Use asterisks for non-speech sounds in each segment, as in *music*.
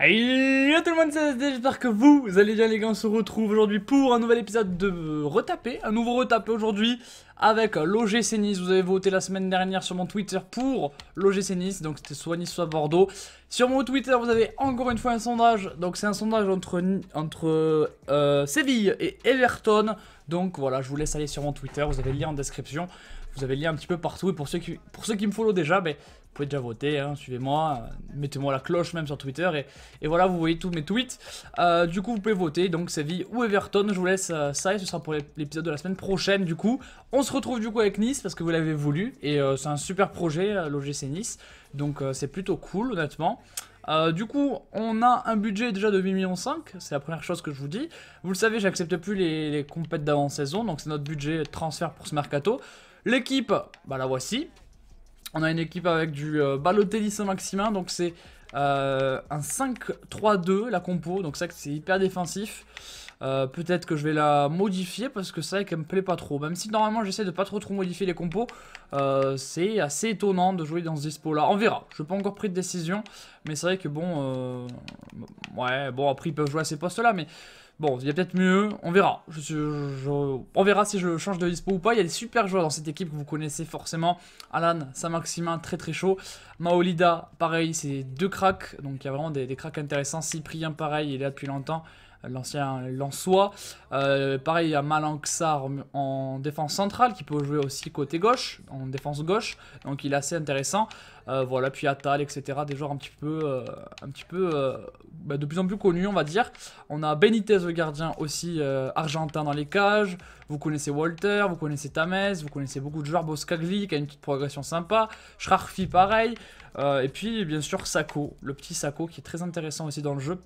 Hey tout le monde, c'est j'espère que vous allez bien les gars, on se retrouve aujourd'hui pour un nouvel épisode de Retapé, un nouveau Retapé aujourd'hui avec l'OGC Nice, vous avez voté la semaine dernière sur mon Twitter pour l'OGC Nice, donc c'était soit Nice soit Bordeaux. Sur mon Twitter vous avez encore une fois un sondage, donc c'est un sondage entre, entre euh, Séville et Everton, donc voilà je vous laisse aller sur mon Twitter, vous avez le lien en description, vous avez le lien un petit peu partout et pour ceux qui, pour ceux qui me follow déjà, mais... Ben, pouvez déjà voter, hein, suivez-moi, euh, mettez-moi la cloche même sur Twitter, et, voilà, vous voyez tous mes tweets. Euh, du coup, vous pouvez voter, donc vie ou Everton, je vous laisse euh, ça, et ce sera pour l'épisode de la semaine prochaine, du coup. On se retrouve du coup avec Nice, parce que vous l'avez voulu, et c'est un super projet, l'OGC Nice, donc c'est plutôt cool, honnêtement. du coup, on a un budget déjà de 8,5 millions, c'est la première chose que je vous dis. Vous le savez, j'accepte plus les, les compètes d'avant-saison, donc c'est notre budget transfert pour ce mercato. L'équipe, bah la voici, on a une équipe avec du euh, Balotelli Saint-Maximin, donc c'est euh, un 5-3-2 la compo, donc ça c'est hyper défensif. Euh, peut-être que je vais la modifier parce que c'est vrai qu'elle me plaît pas trop. Même si normalement j'essaie de pas trop trop modifier les compos, euh, c'est assez étonnant de jouer dans ce dispo là. On verra, je n'ai pas encore pris de décision, mais c'est vrai que bon, ouais, bon après ils peuvent jouer à ces postes là, mais Bon, il y a peut-être mieux, on verra. on verra si je change de dispo ou pas. Il y a des super joueurs dans cette équipe que vous connaissez forcément. Alan, Saint-Maximin, très très chaud. Maolida, pareil, c'est deux cracks. Donc il y a vraiment des, des cracks intéressants. Cyprien, pareil, il est là depuis longtemps l'ancien Lançois. Euh, pareil, il y a Malanxar en défense centrale qui peut jouer aussi côté gauche, en défense gauche. Donc il est assez intéressant. Euh, voilà, puis Atal, etc. Des joueurs un petit peu, euh, un petit peu bah, de plus en plus connus, on va dire. On a Benitez, le gardien aussi argentin dans les cages. Vous connaissez Walter, vous connaissez Tamez, vous connaissez beaucoup de joueurs. Boscagli qui a une petite progression sympa. Schrarfi, pareil. et puis, bien sûr, Sako, le petit Sako qui est très intéressant aussi dans le jeu.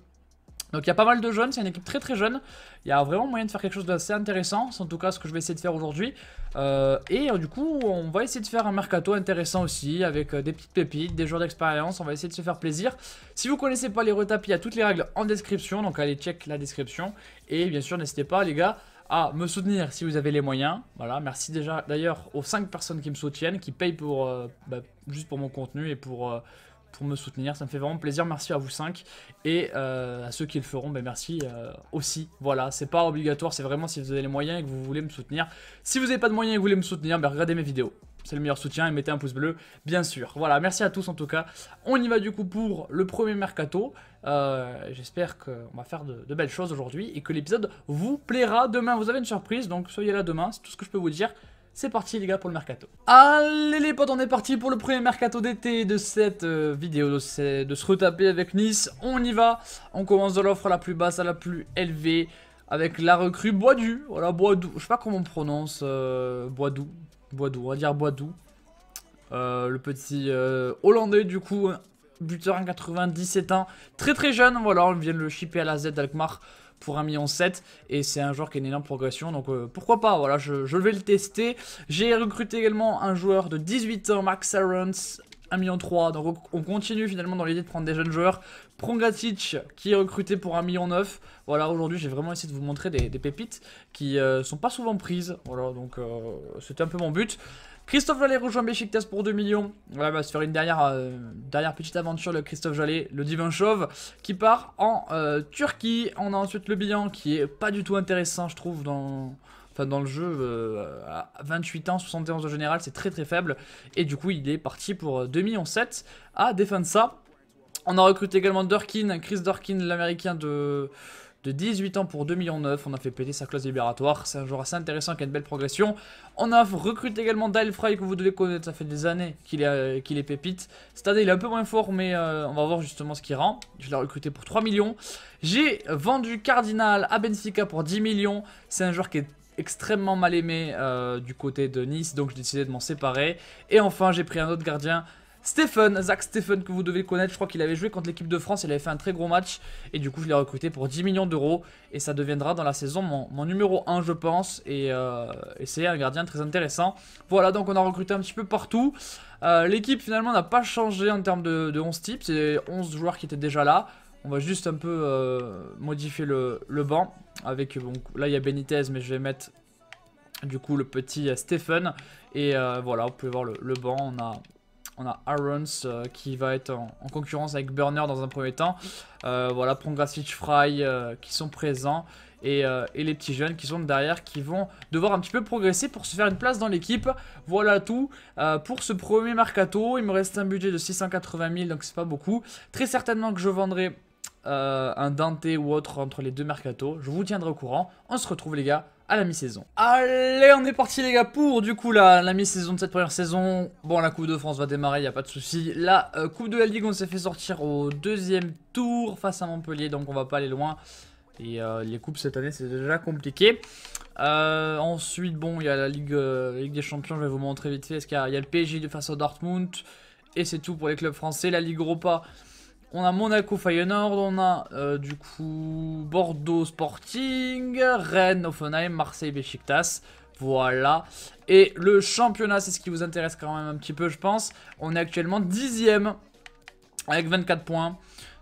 Donc il y a pas mal de jeunes, c'est une équipe très très jeune. Il y a vraiment moyen de faire quelque chose d'assez intéressant, c'est en tout cas ce que je vais essayer de faire aujourd'hui. Euh, et euh, du coup, on va essayer de faire un mercato intéressant aussi, avec euh, des petites pépites, des joueurs d'expérience, on va essayer de se faire plaisir. Si vous connaissez pas les retapis, il y a toutes les règles en description, donc allez check la description. Et bien sûr, n'hésitez pas les gars à me soutenir si vous avez les moyens. Voilà, merci déjà d'ailleurs aux 5 personnes qui me soutiennent, qui payent pour bah, juste pour mon contenu et pour pour me soutenir. Ça me fait vraiment plaisir. Merci à vous 5 et euh, à ceux qui le feront, ben merci euh, aussi. Voilà, c'est pas obligatoire, c'est vraiment si vous avez les moyens et que vous voulez me soutenir. Si vous n'avez pas de moyens et que vous voulez me soutenir, ben regardez mes vidéos. C'est le meilleur soutien et mettez un pouce bleu, bien sûr. Voilà, merci à tous en tout cas. On y va du coup pour le premier mercato. Euh, j'espère qu'on va faire de belles choses aujourd'hui et que l'épisode vous plaira demain. Vous avez une surprise, donc soyez là demain, c'est tout ce que je peux vous dire. C'est parti les gars pour le mercato. Allez les potes, on est parti pour le premier mercato d'été de cette euh, vidéo, de, de se retaper avec Nice. On y va, on commence de l'offre la plus basse à la plus élevée avec la recrue Boidu. Voilà, Boidu, je sais pas comment on prononce euh, Boidu. on va dire Boidu. Euh, le petit euh, Hollandais du coup, buteur 97 ans, très très jeune, voilà, on vient de le shipper à la Z d'Alkmaar pour 1,7 million. Et c'est un joueur qui est une énorme progression. Donc euh, pourquoi pas, voilà, je, vais le tester. J'ai recruté également un joueur de 18 ans, Max Arons. 1,3 million. Donc on continue finalement dans l'idée de prendre des jeunes joueurs. Prongatic qui est recruté pour 1,9 million. Voilà, aujourd'hui j'ai vraiment essayé de vous montrer des, pépites qui euh, sont pas souvent prises. Voilà, donc euh, c'était un peu mon but. Christophe Jallet rejoint Besiktas pour 2 millions. Voilà, va bah, se faire une euh, dernière, petite aventure de Christophe Jallet, le divin chauve, qui part en euh, Turquie. On a ensuite le bilan qui est pas du tout intéressant, je trouve, dans, le jeu. Euh, à 28 ans, 71 en général, c'est très très faible. Et du coup, il est parti pour 2 millions 7 à Defensa. On a recruté également Durkin, Chris Durkin, l'américain de de 18 ans pour 2 millions On a fait péter sa clause libératoire. C'est un joueur assez intéressant qui a une belle progression. On a recruté également Dale Fry que vous devez connaître. Ça fait des années qu'il est, euh, qu'il est pépite. Cette année, il est un peu moins fort, mais euh, on va voir justement ce qu'il rend. Je l'ai recruté pour 3 millions. J'ai vendu Cardinal à Benfica pour 10 millions. C'est un joueur qui est extrêmement mal aimé euh, du côté de Nice, donc j'ai décidé de m'en séparer. Et enfin, j'ai pris un autre gardien Stephen, Zach Stephen que vous devez connaître, je crois qu'il avait joué contre l'équipe de France, il avait fait un très gros match et du coup je l'ai recruté pour 10 millions d'euros et ça deviendra dans la saison mon, numéro 1 je pense euh, et, c'est un gardien très intéressant. Voilà donc on a recruté un petit peu partout. Euh, l'équipe finalement n'a pas changé en termes de, 11 types, c'est 11 joueurs qui étaient déjà là. On va juste un peu euh, modifier le, banc avec, bon, là il y a Benitez mais je vais mettre du coup le petit Stephen et voilà vous pouvez voir le, le banc, on a on a Arons euh, qui va être en, concurrence avec Burner dans un premier temps. Euh, voilà, Fitch Fry euh, qui sont présents. Et, et, les petits jeunes qui sont derrière qui vont devoir un petit peu progresser pour se faire une place dans l'équipe. Voilà tout pour ce premier mercato. Il me reste un budget de 680 000 donc c'est pas beaucoup. Très certainement que je vendrai un Dante ou autre entre les deux mercato. Je vous tiendrai au courant. On se retrouve les gars à la mi-saison. Allez, on est parti les gars pour du coup la, mi-saison de cette première saison. Bon, la Coupe de France va démarrer, il a pas de souci. La euh, Coupe de la Ligue, on s'est fait sortir au deuxième tour face à Montpellier, donc on va pas aller loin. Et euh, les coupes cette année, c'est déjà compliqué. Euh, ensuite, bon, il y a la Ligue, des Champions, je vais vous montrer vite fait. Parce il y, a, y a le PSG face au Dortmund. Et c'est tout pour les clubs français. La Ligue Europa, on a Monaco Feyenoord, on a euh, du coup Bordeaux Sporting, Rennes Offenheim, Marseille Besiktas. Voilà. Et le championnat, c'est ce qui vous intéresse quand même un petit peu, je pense. On est actuellement dixième avec 24 points.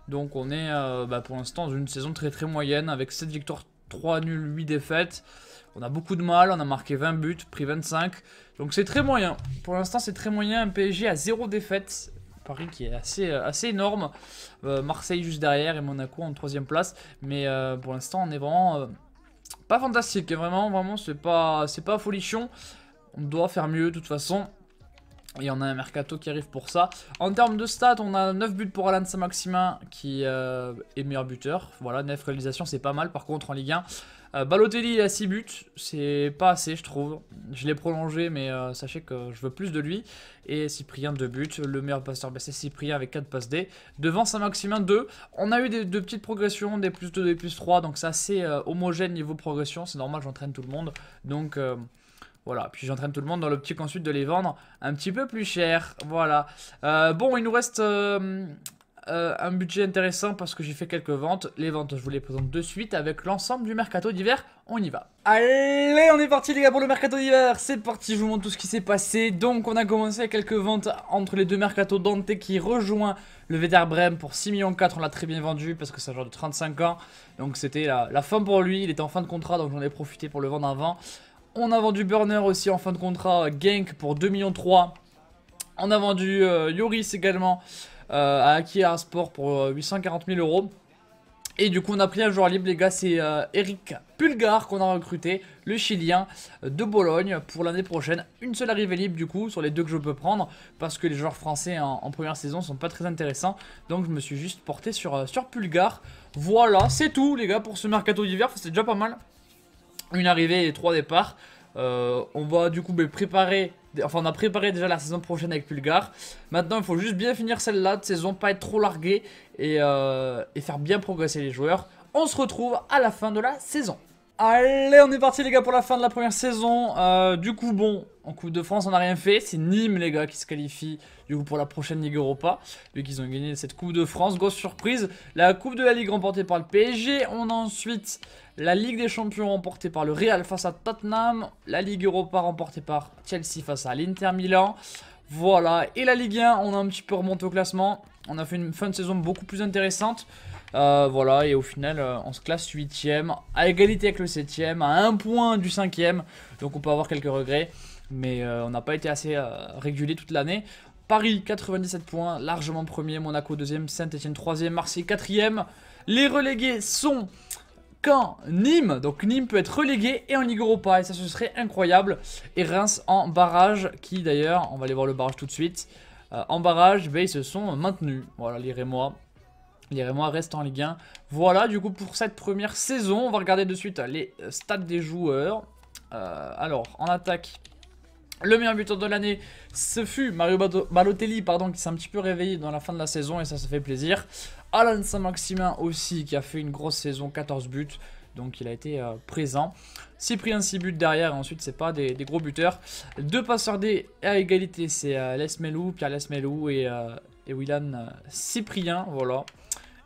Donc on est euh, bah, pour l'instant dans une saison très très moyenne avec 7 victoires, 3 nuls, 8 défaites. On a beaucoup de mal, on a marqué 20 buts, pris 25. Donc c'est très moyen. Pour l'instant c'est très moyen, un PSG à 0 défaites. Paris qui est assez, euh, assez énorme. Euh, Marseille juste derrière et Monaco en troisième place. Mais euh, pour l'instant, on est vraiment pas fantastique. Vraiment, vraiment, c'est pas, c'est pas folichon. On doit faire mieux de toute façon. Et en a un mercato qui arrive pour ça. En termes de stats, on a 9 buts pour Alan Saint-Maximin qui est meilleur buteur. Voilà, 9 réalisations, c'est pas mal. Par contre, en Ligue 1, euh, Balotelli, il a 6 buts. C'est pas assez, je trouve. Je l'ai prolongé, mais euh, sachez que je veux plus de lui. Et Cyprien, 2 buts. Le meilleur passeur, bah, c'est Cyprien avec 4 passes D. Devant Saint-Maximin, 2. On a eu des, petites progressions, des plus 2, des plus 3. Donc c'est assez euh, homogène niveau progression. C'est normal, j'entraîne tout le monde. Donc... Voilà, puis j'entraîne tout le monde dans l'optique ensuite de les vendre un petit peu plus cher. Voilà. bon, il nous reste euh, un budget intéressant parce que j'ai fait quelques ventes. Les ventes, je vous les présente de suite avec l'ensemble du mercato d'hiver. On y va. Allez, on est parti les gars pour le mercato d'hiver. C'est parti, je vous montre tout ce qui s'est passé. Donc, on a commencé avec quelques ventes entre les deux mercato Dante qui rejoint le VDR Brem pour 6 millions On l'a très bien vendu parce que ça un joueur de 35 ans. Donc, c'était la, fin pour lui. Il était en fin de contrat, donc j'en ai profité pour le vendre avant. On a vendu Burner aussi en fin de contrat, Gank pour 2 millions 3. On a vendu Yoris euh, également a euh, acquis un sport pour 840 euh, 000 euros. Et du coup, on a pris un joueur libre, les gars, c'est euh, Eric Pulgar qu'on a recruté, le Chilien de Bologne pour l'année prochaine. Une seule arrivée libre, du coup, sur les deux que je peux prendre, parce que les joueurs français en, première saison sont pas très intéressants. Donc, je me suis juste porté sur, sur Pulgar. Voilà, c'est tout, les gars, pour ce mercato d'hiver. C'est déjà pas mal. Une arrivée et trois départs. Euh, on va du coup ben, préparer, enfin on a préparé déjà la saison prochaine avec Pulgar. Maintenant il faut juste bien finir celle-là de saison, pas être trop largué euh, et, faire bien progresser les joueurs. On se retrouve à la fin de la saison. Allez, on est parti les gars pour la fin de la première saison. Euh, du coup, bon, en Coupe de France, on n'a rien fait. C'est Nîmes, les gars, qui se qualifie du coup, pour la prochaine Ligue Europa. Vu qu'ils ont gagné cette Coupe de France. Grosse surprise. La Coupe de la Ligue remportée par le PSG. On a ensuite la Ligue des Champions remportée par le Real face à Tottenham. La Ligue Europa remportée par Chelsea face à l'Inter Milan. Voilà. Et la Ligue 1, on a un petit peu remonté au classement. On a fait une fin de saison beaucoup plus intéressante. Euh, voilà, et au final, euh, on se classe 8ème, à égalité avec le 7ème, à un point du 5ème. Donc on peut avoir quelques regrets mais euh, on n'a pas été assez euh, régulé toute l'année. Paris 97 points, largement premier, Monaco deuxième, Saint-Etienne troisième, Marseille quatrième. Les relégués sont quand Nîmes, donc Nîmes peut être relégué et en Ligue Europa et ça ce serait incroyable. Et Reims en barrage qui d'ailleurs, on va aller voir le barrage tout de suite, euh, en barrage ben, ils se sont maintenus. Voilà les Rémois. Les Rémois restent en Ligue 1. Voilà du coup pour cette première saison, on va regarder de suite les stats des joueurs. alors en attaque, le meilleur buteur de l'année, ce fut Mario Balotelli, pardon, qui s'est un petit peu réveillé dans la fin de la saison et ça, ça fait plaisir. Alan Saint-Maximin aussi, qui a fait une grosse saison, 14 buts, donc il a été euh, présent. Cyprien 6 buts derrière, et ensuite c'est pas des, gros buteurs. Deux passeurs D à égalité, c'est euh, Pierre Lesmelou euh, et, Willan euh, Cyprien, voilà.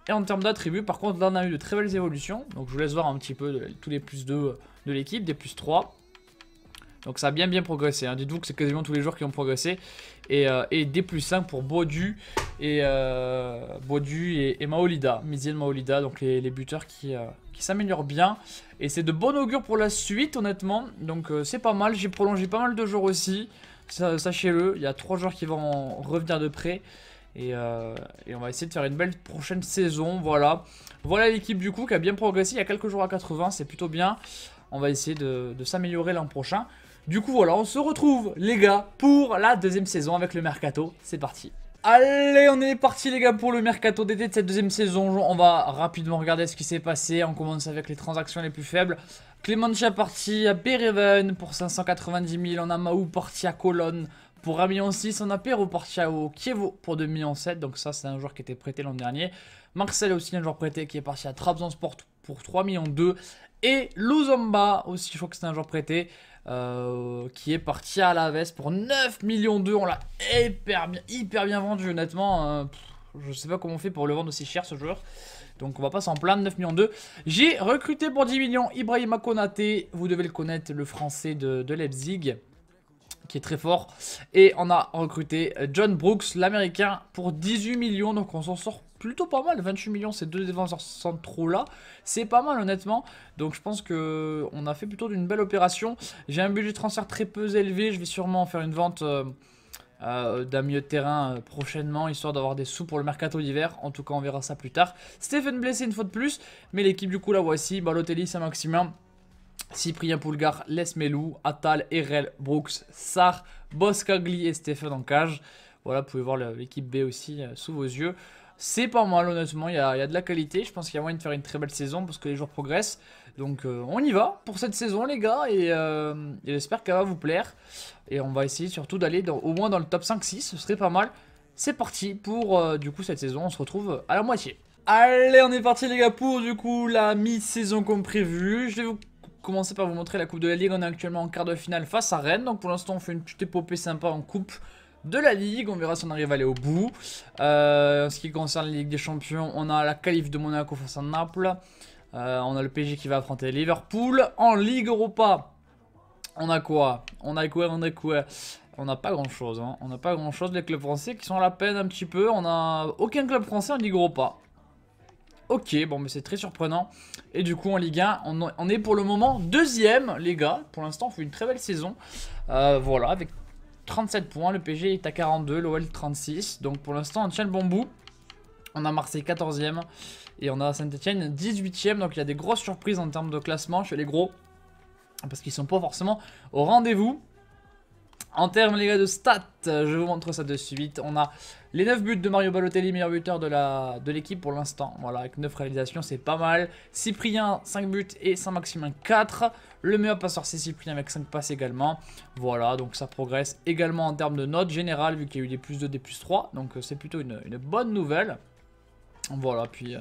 Et en termes d'attributs, par contre, là on a eu de très belles évolutions, donc je vous laisse voir un petit peu tous les plus 2 de l'équipe, des plus 3. Donc ça a bien bien progressé. Hein. Dites-vous que c'est quasiment tous les jours qui ont progressé. Et, euh, des plus 5 pour Baudu et, euh, et, Maolida. Mizien Maolida, donc les, buteurs qui, euh, qui s'améliorent bien. Et c'est de bon augure pour la suite honnêtement. Donc euh, c'est pas mal. J'ai prolongé pas mal de jours aussi. Sachez-le, il y a trois joueurs qui vont revenir de près. Et, on va essayer de faire une belle prochaine saison. Voilà. Voilà l'équipe du coup qui a bien progressé. Il y a quelques jours à 80. C'est plutôt bien. On va essayer de s'améliorer l'an prochain. Du coup, voilà, on se retrouve, les gars, pour la deuxième saison avec le Mercato. C'est parti Allez, on est parti les gars pour le mercato d'été de cette deuxième saison. On va rapidement regarder ce qui s'est passé. On commence avec les transactions les plus faibles. Clementia parti à Bereven pour 590 000. On a Maou parti à Cologne pour 1,6 million. On a Perro parti à Kievo pour 2,7 millions. Donc ça, c'est un joueur qui était prêté l'an dernier. Marcel est aussi un joueur prêté qui est parti à Trabzonsport pour 3,2 millions. Et Lozomba aussi, je crois que c'est un joueur prêté. Euh, qui est parti à la veste pour 9 millions d'euros. On l'a hyper bien, hyper bien vendu, honnêtement. Hein. je sais pas comment on fait pour le vendre aussi cher ce joueur. Donc on va pas s'en plaindre, 9 millions 2. J'ai recruté pour 10 millions Ibrahim Konaté. Vous devez le connaître, le français de, de Leipzig qui est très fort. Et on a recruté John Brooks, l'américain, pour 18 millions. Donc on s'en sort plutôt pas mal. 28 millions, ces deux défenseurs trop là, c'est pas mal honnêtement. Donc je pense que on a fait plutôt d'une belle opération. J'ai un budget de transfert très peu élevé. Je vais sûrement faire une vente euh, euh, d'un milieu de terrain euh, prochainement, histoire d'avoir des sous pour le mercato d'hiver. En tout cas, on verra ça plus tard. Stephen blessé une fois de plus, mais l'équipe du coup la voici. Balotelli, Saint-Maximin. Cyprien Poulgar, Les Melou, Atal, Erel, Brooks, Sar, Boscagli et Stephen en cage. Voilà, vous pouvez voir l'équipe B aussi sous vos yeux c'est pas mal honnêtement, il y, a, de la qualité, je pense qu'il y a moyen de faire une très belle saison parce que les jours progressent. Donc euh, on y va pour cette saison les gars euh, et, j'espère qu'elle va vous plaire. Et on va essayer surtout d'aller au moins dans le top 5-6, ce serait pas mal. C'est parti pour euh, du coup cette saison, on se retrouve à la moitié. Allez on est parti les gars pour du coup la mi-saison comme prévu. Je vais commencer par vous montrer la coupe de la ligue, on est actuellement en quart de finale face à Rennes. Donc pour l'instant on fait une petite épopée sympa en coupe de la Ligue. On verra si on arrive à aller au bout. Euh, en ce qui concerne la Ligue des Champions, on a la qualif de Monaco face à Naples. Euh, on a le PSG qui va affronter Liverpool. En Ligue Europa, on a quoi On a quoi On a quoi on n'a pas grand chose, hein. on n'a pas grand chose. Les clubs français qui sont à la peine un petit peu. On n'a aucun club français en Ligue Europa. Ok, bon, mais c'est très surprenant. Et du coup, en Ligue 1, on, est pour le moment deuxième, les gars. Pour l'instant, on fait une très belle saison. Euh, voilà, avec 37 points, le PG est à 42, l'OL 36. Donc pour l'instant, on tient le bon bout. On a Marseille 14e et on a Saint-Etienne 18e. Donc il y a des grosses surprises en termes de classement chez les gros. Parce qu'ils sont pas forcément au rendez-vous. En termes les gars de stats, euh, je vous montre ça de suite. On a les 9 buts de Mario Balotelli, meilleur buteur de l'équipe de pour l'instant. Voilà, avec 9 réalisations, c'est pas mal. Cyprien, 5 buts et Saint-Maximin, 4. Le meilleur passeur, c'est Cyprien avec 5 passes également. Voilà, donc ça progresse également en termes de notes générales, vu qu'il y a eu des plus 2, des plus 3. Donc euh, c'est plutôt une, bonne nouvelle. Voilà, puis euh,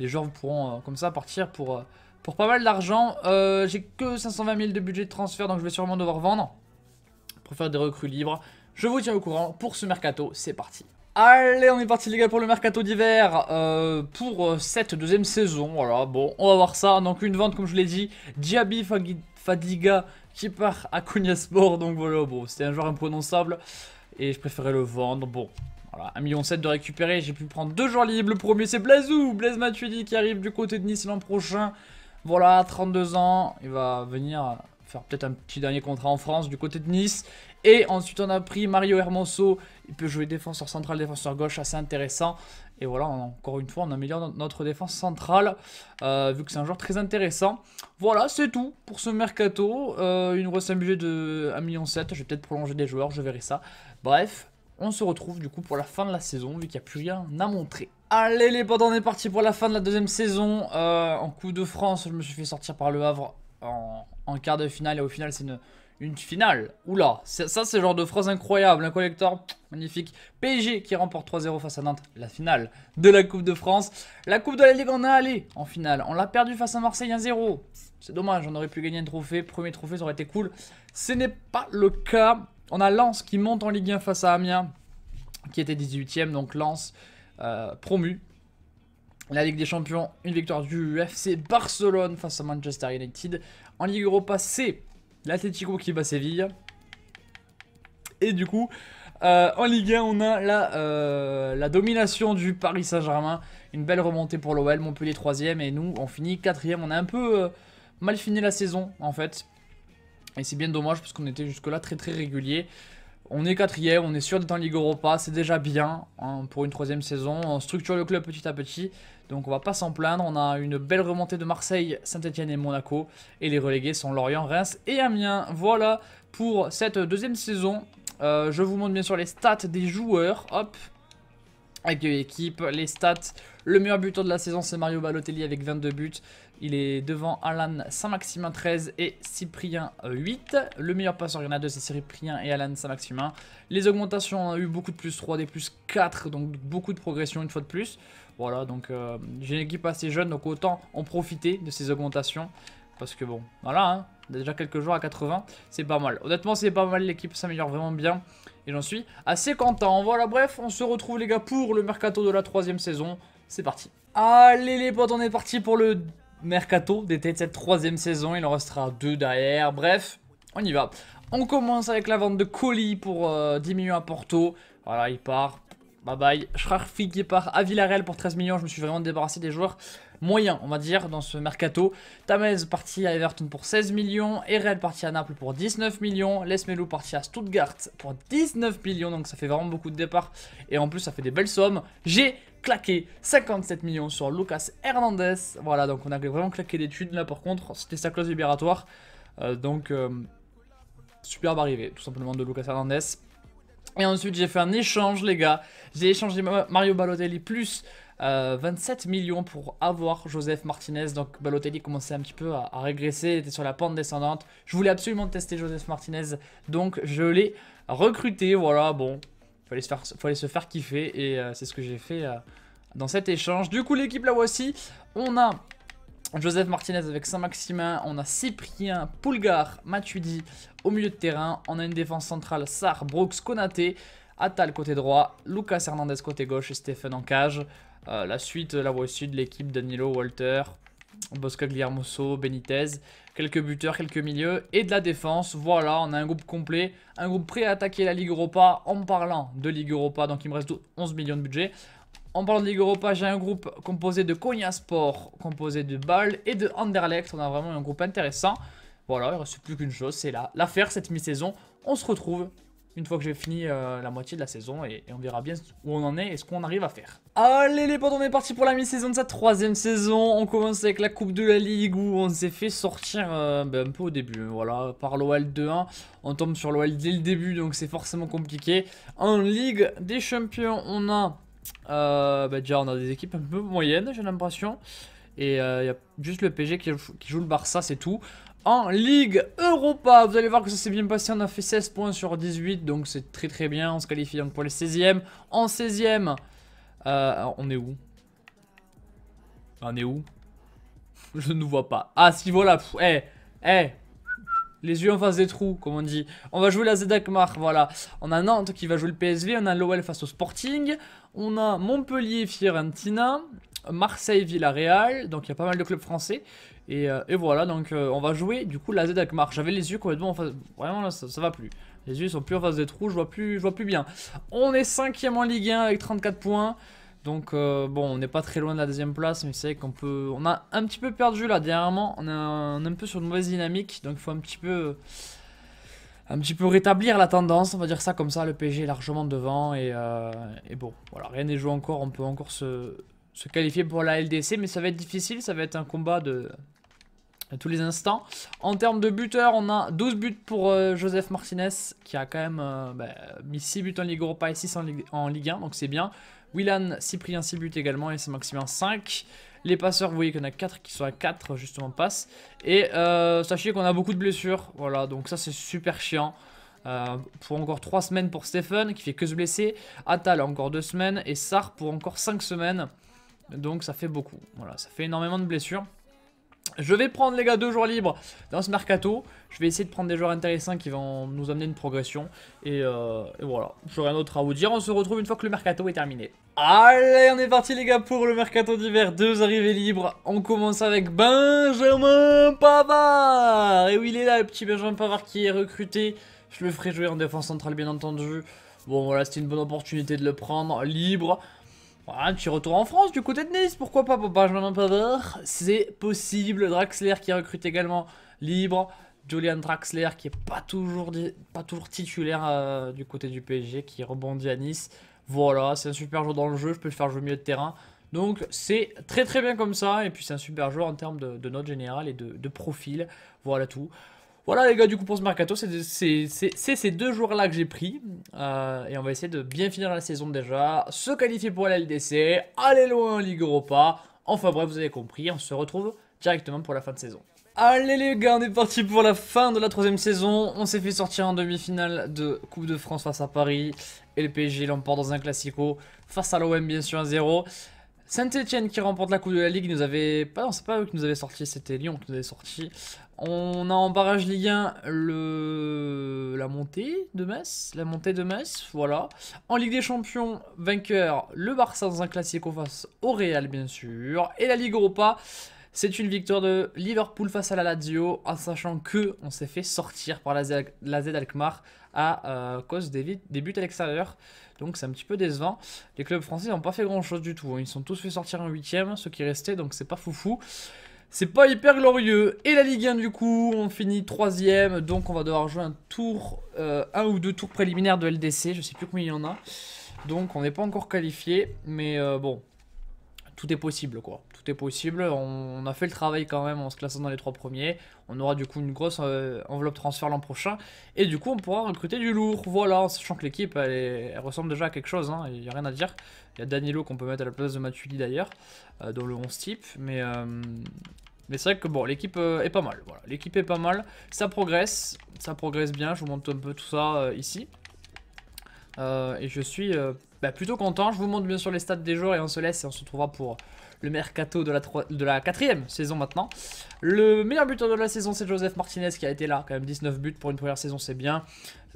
les joueurs pourront comme ça partir pour, pour pas mal d'argent. J'ai que 520 000 de budget de transfert, donc je vais sûrement devoir vendre faire des recrues libres. Je vous tiens au courant pour ce mercato, c'est parti. Allez, on est parti les gars pour le mercato d'hiver euh, pour euh, cette deuxième saison. Voilà, bon, on va voir ça. Donc une vente, comme je l'ai dit, Diaby Fadiga qui part à Cognasport. Donc voilà, bon, c'était un joueur imprononçable et je préférais le vendre. Bon, voilà, 1,7 million de récupérer. J'ai pu prendre deux joueurs libres. Le premier, c'est Blazou, Blaise Matuidi qui arrive du côté de Nice l'an prochain. Voilà, 32 ans, il va venir faire peut-être un petit dernier contrat en France du côté de Nice. Et ensuite, on a pris Mario Hermoso. Il peut jouer défenseur central, défenseur gauche, assez intéressant. Et voilà, encore une fois, on améliore notre défense centrale, euh, vu que c'est un joueur très intéressant. Voilà, c'est tout pour ce mercato. Euh, une grosse budget de 1,7 million. Je vais peut-être prolonger des joueurs, je verrai ça. Bref, on se retrouve du coup pour la fin de la saison, vu qu'il n'y a plus rien à montrer. Allez les potes, on est parti pour la fin de la deuxième saison. Euh, en Coupe de France, je me suis fait sortir par le Havre en en quart de finale et au final c'est une, finale. Oula, ça c'est le genre de phrase incroyable, un collector magnifique. PSG qui remporte 3-0 face à Nantes, la finale de la Coupe de France. La Coupe de la Ligue, on a allé en finale. On l'a perdu face à Marseille 1-0. C'est dommage, on aurait pu gagner un trophée. Premier trophée, ça aurait été cool. Ce n'est pas le cas. On a Lens qui monte en Ligue 1 face à Amiens, qui était 18ème, donc Lens euh, promu. La Ligue des Champions, une victoire du UFC. Barcelone face à Manchester United. En Ligue Europa, c'est l'Atletico qui bat Séville. Et du coup, euh, en Ligue 1, on a euh, la, domination du Paris Saint-Germain. Une belle remontée pour l'OL, Montpellier 3 et nous, on finit 4 On a un peu euh, mal fini la saison, en fait. Et c'est bien dommage parce qu'on était jusque-là très très régulier. On est quatrième, on est sûr d'être en Ligue Europa, c'est déjà bien hein, pour une troisième saison. On structure le club petit à petit, donc on va pas s'en plaindre. On a une belle remontée de Marseille, Saint-Etienne et Monaco. Et les relégués sont Lorient, Reims et Amiens. Voilà pour cette deuxième saison. Euh, je vous montre bien sûr les stats des joueurs. Hop, avec l'équipe, les stats. Le meilleur buteur de la saison, c'est Mario Balotelli avec 22 buts. Il est devant Alan Saint-Maximin 13 et Cyprien 8. Euh, Le meilleur passeur, il y en a deux, c'est Cyprien et Alan Saint-Maximin. Les augmentations, on a eu beaucoup de plus 3, des plus 4, donc beaucoup de progression une fois de plus. Voilà, donc euh, j'ai une équipe assez jeune, donc autant en profiter de ces augmentations. Parce que bon, voilà, hein. déjà quelques jours à 80, c'est pas mal. Honnêtement, c'est pas mal, l'équipe s'améliore vraiment bien. Et j'en suis assez content. Voilà, bref, on se retrouve les gars pour le mercato de la troisième saison. C'est parti. Allez les potes, on est parti pour le mercato d'été de cette troisième saison. Il en restera deux derrière. Bref, on y va. On commence avec la vente de colis pour 10 euh, millions à Porto. Voilà, il part. Bye bye. Schrarfi qui part à Villarreal pour 13 millions. Je me suis vraiment débarrassé des joueurs moyen, on va dire, dans ce mercato. Tamez parti à Everton pour 16 millions, Erel parti à Naples pour 19 millions, Lesmelou parti à Stuttgart pour 19 millions, donc ça fait vraiment beaucoup de départs, et en plus ça fait des belles sommes. J'ai claqué 57 millions sur Lucas Hernandez, voilà, donc on a vraiment claqué des thunes là par contre, c'était sa clause libératoire, euh, donc euh, superbe arrivée tout simplement de Lucas Hernandez. Et ensuite j'ai fait un échange les gars, j'ai échangé Mario Balotelli plus 27 euh, millions pour avoir Joseph Martinez. Donc Balotelli commençait un petit peu à, régresser, était sur la pente descendante. Je voulais absolument tester Joseph Martinez, donc je l'ai recruté. Voilà, bon, fallait se faire, fallait se faire kiffer et euh, c'est ce que j'ai fait euh, dans cet échange. Du coup, l'équipe la voici. On a Joseph Martinez avec Saint-Maximin, on a Cyprien, Poulgar, Matuidi au milieu de terrain, on a une défense centrale, Sar, Brooks, Konaté, Atal côté droit, Lucas Hernandez côté gauche et Stephen en cage. Euh, la suite, la voie sud, l'équipe Danilo, Walter, Bosco Gliarmoso, Benitez, quelques buteurs, quelques milieux et de la défense. Voilà, on a un groupe complet, un groupe prêt à attaquer la Ligue Europa en parlant de Ligue Europa, donc il me reste 11 millions de budget. En parlant de Ligue Europa, j'ai un groupe composé de Konya Sport, composé de Ball et de Anderlecht. On a vraiment un groupe intéressant. Voilà, il ne reste plus qu'une chose, c'est l'affaire cette mi-saison. On se retrouve une fois que j'ai fini euh, la moitié de la saison et, on verra bien où on en est et ce qu'on arrive à faire. Allez les potes, on est parti pour la mi-saison de sa troisième saison. On commence avec la Coupe de la Ligue où on s'est fait sortir euh, ben, un peu au début. Hein. Voilà, par l'OL 2-1, on tombe sur l'OL dès le début donc c'est forcément compliqué. En Ligue des Champions, on a euh, ben, déjà on a des équipes un peu moyennes j'ai l'impression. Et il y a juste le PG qui, qui joue le Barça, c'est tout en Ligue Europa. Vous allez voir que ça s'est bien passé, on a fait 16 points sur 18, donc c'est très très bien. On se qualifie donc pour les 16e. En 16e, euh, on est où On est où Je ne vois pas. Ah si, voilà, eh, hey, eh, Les yeux en face des trous, comme on dit. On va jouer la Z voilà. On a Nantes qui va jouer le PSV, on a Lowell face au Sporting, on a Montpellier Fiorentina, Marseille Villarreal, donc il y a pas mal de clubs français. Euh, et, voilà, donc euh, on va jouer du coup la Z J'avais les yeux complètement en face. Vraiment là, ça, va plus. Les yeux sont plus en face des trous, je vois plus, vois plus bien. On est 5 en Ligue 1 avec 34 points. Donc euh, bon, on n'est pas très loin de la deuxième place, mais c'est vrai qu'on peut... On a un petit peu perdu là, dernièrement. On, est un peu sur une mauvaise dynamique, donc il faut un petit peu... Un petit peu rétablir la tendance, on va dire ça comme ça. Le PG est largement devant et, bon, voilà, rien n'est joué encore. On peut encore se qualifier pour la LDC, mais ça va être difficile. Ça va être un combat de, tous les instants. En termes de buteurs, on a 12 buts pour euh, Joseph Martinez, qui a quand même euh, bah, mis 6 buts en Ligue Europa et 6 en Ligue, 1, donc c'est bien. Willan, Cyprien, 6 buts également, et c'est maximum 5. Les passeurs, vous voyez qu'on a 4 qui sont à 4, justement, passes. Et euh, sachez qu'on a beaucoup de blessures, voilà, donc ça c'est super chiant. pour encore 3 semaines pour Stephen qui fait que se blesser. Atal encore 2 semaines et Sar pour encore 5 semaines. Donc ça fait beaucoup. Voilà, ça fait énormément de blessures. Je vais prendre les gars deux joueurs libres dans ce mercato. Je vais essayer de prendre des joueurs intéressants qui vont nous amener une progression. Euh, et, voilà, j'aurai un autre à vous dire. On se retrouve une fois que le mercato est terminé. Allez, on est parti les gars pour le mercato d'hiver. Deux arrivées libres. On commence avec Benjamin Pavard. Et oui, il est là, le petit Benjamin Pavard qui est recruté. Je le ferai jouer en défense centrale bien entendu. Bon voilà, c'était une bonne opportunité de le prendre. Libre. Ah, un petit retour en France du côté de Nice, pourquoi pas pour Benjamin Pavard C'est possible, Draxler qui recrute également libre, Julian Draxler qui est pas toujours, pas toujours titulaire euh, du côté du PSG, qui rebondit à Nice. Voilà, c'est un super joueur dans le jeu, je peux le faire jouer mieux de terrain. Donc c'est très très bien comme ça, et puis c'est un super joueur en termes de, note générale et de, de profil, voilà tout. Voilà les gars, du coup pour ce mercato, c'est ces deux joueurs-là que j'ai pris. Euh, et on va essayer de bien finir la saison déjà, se qualifier pour la LDC, aller loin en Ligue Europa. Enfin bref, vous avez compris, on se retrouve directement pour la fin de saison. Allez les gars, on est parti pour la fin de la troisième saison. On s'est fait sortir en demi-finale de Coupe de France face à Paris. Et le PSG l'emporte dans un classico face à l'OM bien sûr à 0 Saint-Etienne qui remporte la Coupe de la Ligue nous avait... Pas non, c'est pas eux qui nous avaient sorti, c'était Lyon qui nous avait sorti. On a en barrage Ligue 1 le... la montée de Metz. La montée de Metz, voilà. En Ligue des Champions, vainqueur, le Barça dans un au face au Real, bien sûr. Et la Ligue Europa, c'est une victoire de Liverpool face à la Lazio, en sachant que on s'est fait sortir par la Z, la à euh, cause des, buts à l'extérieur. Donc c'est un petit peu décevant. Les clubs français n'ont pas fait grand-chose du tout. Hein. Ils sont tous fait sortir en huitième, ceux qui restaient, donc c'est pas foufou. C'est pas hyper glorieux. Et la Ligue 1 du coup, on finit troisième, donc on va devoir jouer un tour, euh, un ou deux tours préliminaires de LDC, je sais plus combien il y en a. Donc on n'est pas encore qualifié, mais euh, bon, tout est possible quoi. Tout est possible, on, a fait le travail quand même en se classant dans les trois premiers. On aura du coup une grosse euh, enveloppe transfert l'an prochain, et du coup on pourra recruter du lourd. Voilà, en sachant que l'équipe elle, ressemble déjà à quelque chose, hein. il n'y a rien à dire. Il y a Danilo qu'on peut mettre à la place de Matuidi d'ailleurs, euh, dans le 11 type. Mais, euh, mais c'est vrai que bon, l'équipe euh, est pas mal. Voilà, l'équipe est pas mal. Ça progresse, ça progresse bien. Je vous montre un peu tout ça ici. et je suis bah, plutôt content. Je vous montre bien sûr les stats des joueurs et on se laisse et on se retrouvera pour le mercato de la, de la quatrième saison maintenant. Le meilleur buteur de la saison, c'est Joseph Martinez qui a été là, quand même 19 buts pour une première saison, c'est bien.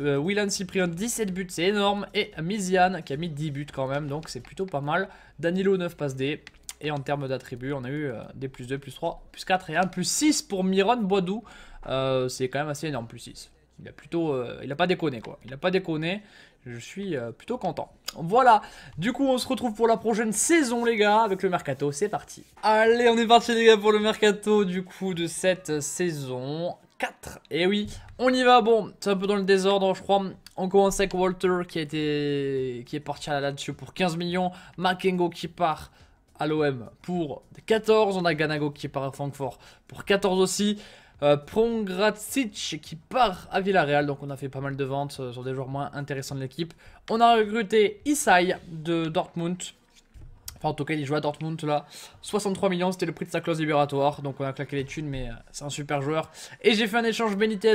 Euh, Willan Cyprien, 17 buts, c'est énorme. Et Miziane qui a mis 10 buts quand même, donc c'est plutôt pas mal. Danilo, 9 passes D. Et en termes d'attributs, on a eu euh, des plus 2, plus 3, plus 4 et 1, plus 6 pour Miron Boidou. Euh, c'est quand même assez énorme, plus 6. Il a plutôt. il a pas déconné quoi. Il a pas déconné je suis euh, plutôt content. Voilà, du coup on se retrouve pour la prochaine saison les gars avec le mercato, c'est parti. Allez on est parti les gars pour le mercato du coup de cette saison 4. Et eh oui, on y va, bon c'est un peu dans le désordre je crois. On commence avec Walter qui, a été... qui est parti la dessus pour 15 millions, Makengo qui part à l'OM pour 14, on a Ganago qui part à Francfort pour 14 aussi. Euh, prongratzic qui part à Villarreal. Donc on a fait pas mal de ventes euh, sur des joueurs moins intéressants de l'équipe. On a recruté Isai de Dortmund. Enfin, en tout cas, il joue à Dortmund là. 63 millions, c'était le prix de sa clause libératoire. Donc on a claqué les thunes, mais euh, c'est un super joueur. Et j'ai fait un échange Benitez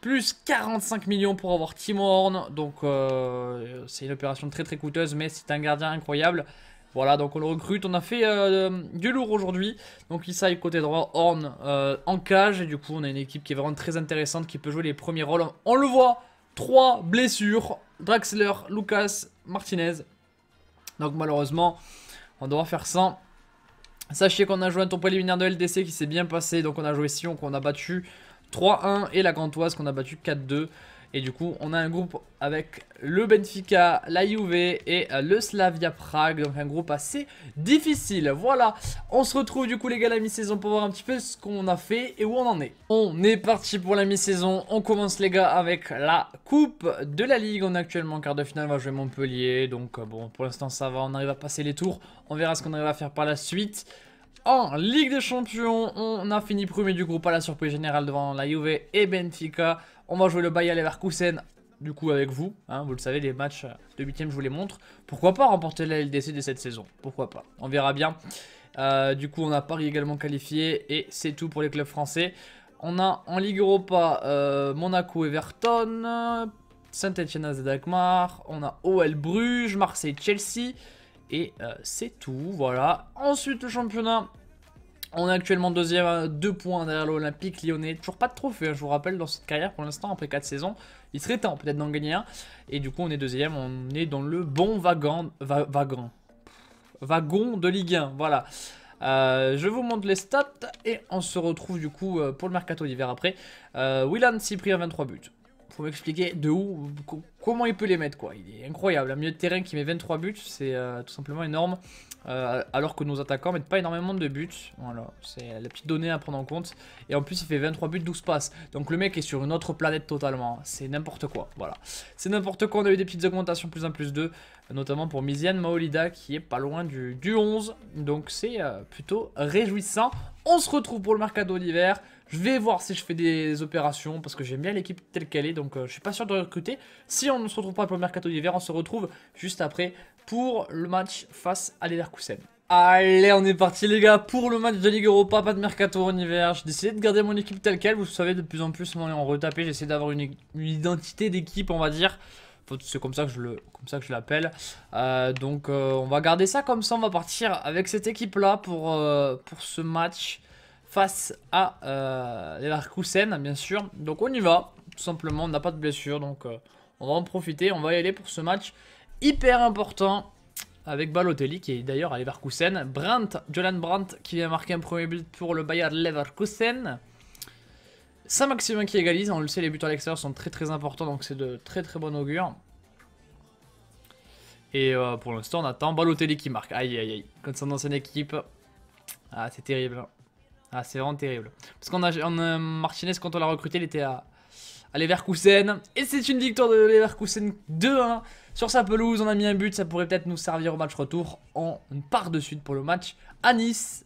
plus 45 millions pour avoir Tim Horn. Donc c'est une opération très très coûteuse, mais c'est un gardien incroyable. Voilà, donc on le recrute. On a fait euh, du lourd aujourd'hui. Donc Isai côté droit, Horn euh, en cage. Et du coup, on a une équipe qui est vraiment très intéressante, qui peut jouer les premiers rôles. On le voit, trois blessures. Draxler, Lucas, Martinez. Donc malheureusement, on doit faire sans. Sachez qu'on a joué un tour préliminaire de LDC qui s'est bien passé. Donc on a joué Sion qu'on a battu 3-1 et la Gantoise qu'on a battu 4-2. Et du coup, on a un groupe avec le Benfica, la Juve et euh, le Slavia Prague. Donc un groupe assez difficile. Voilà, on se retrouve du coup les gars la mi-saison pour voir un petit peu ce qu'on a fait et où on en est. On est parti pour la mi-saison. On commence les gars avec la Coupe de la Ligue. On est actuellement en quart de finale, on va jouer Montpellier. Donc euh, bon, pour l'instant ça va, on arrive à passer les tours. On verra ce qu'on arrive à faire par la suite. En Ligue des Champions, on a fini premier du groupe à la surprise générale devant la Juve et Benfica. On va jouer le Bayer Leverkusen du coup avec vous. Hein, vous le savez, les matchs de 8ème, je vous les montre. Pourquoi pas remporter la LDC de cette saison Pourquoi pas On verra bien. Euh, du coup, on a Paris également qualifié et c'est tout pour les clubs français. On a en Ligue Europa euh, Monaco Everton, Saint-Etienne AZ dagmar on a OL Bruges, Marseille Chelsea et euh, c'est tout. Voilà. Ensuite, le championnat on est actuellement deuxième, euh, deux points derrière l'Olympique lyonnais. Toujours pas de trophée, hein, je vous rappelle, dans cette carrière pour l'instant, après quatre saisons. Il serait temps peut-être d'en gagner un. Et du coup, on est deuxième, on est dans le bon wagon. wagon de Ligue 1. Voilà. Euh, je vous montre les stats et on se retrouve du coup euh, pour le mercato d'hiver après. Euh, Willan, Cyprien, 23 buts faut m'expliquer de où, comment il peut les mettre quoi. Il est incroyable, un milieu de terrain qui met 23 buts, c'est euh, tout simplement énorme. Euh, alors que nos attaquants mettent pas énormément de buts. Voilà, c'est la petite donnée à prendre en compte. Et en plus, il fait 23 buts, 12 passes. Donc le mec est sur une autre planète totalement. C'est n'importe quoi, voilà. C'est n'importe quoi, on a eu des petites augmentations plus 1, plus d'eux. Notamment pour Mizian Maolida qui est pas loin du, du 11. Donc c'est euh, plutôt réjouissant. On se retrouve pour le mercato d'hiver. Je vais voir si je fais des opérations parce que j'aime bien l'équipe telle qu'elle est, donc je euh, je suis pas sûr de recruter. Si on ne se retrouve pas pour le mercato d'hiver, on se retrouve juste après pour le match face à Leverkusen. Allez, on est parti les gars pour le match de Ligue Europa, pas de mercato en hiver. J'ai décidé de garder mon équipe telle qu'elle, vous savez de plus en plus on est en retapé, j'essaie d'avoir une, identité d'équipe on va dire. C'est comme ça que je l'appelle. Euh, donc euh, on va garder ça comme ça, on va partir avec cette équipe là pour, pour ce match face à euh, Leverkusen les bien sûr. Donc on y va, tout simplement, on n'a pas de blessure, donc euh, on va en profiter, on va y aller pour ce match hyper important avec Balotelli qui est d'ailleurs à Leverkusen. Brandt, Jolan Brandt qui vient marquer un premier but pour le Bayern Leverkusen. Saint-Maximin qui égalise, on le sait, les buts à l'extérieur sont très très importants, donc c'est de très très bon augure. Et euh, pour l'instant, on attend Balotelli qui marque. Aïe aïe aïe, Comme son ancienne équipe. Ah, c'est terrible. Ah, c'est vraiment terrible. Parce qu'on a, euh, Martinez, quand on l'a recruté, il était à, Leverkusen. Et c'est une victoire de Leverkusen 2-1 sur sa pelouse. On a mis un but, ça pourrait peut-être nous servir au match retour. On part de suite pour le match à Nice,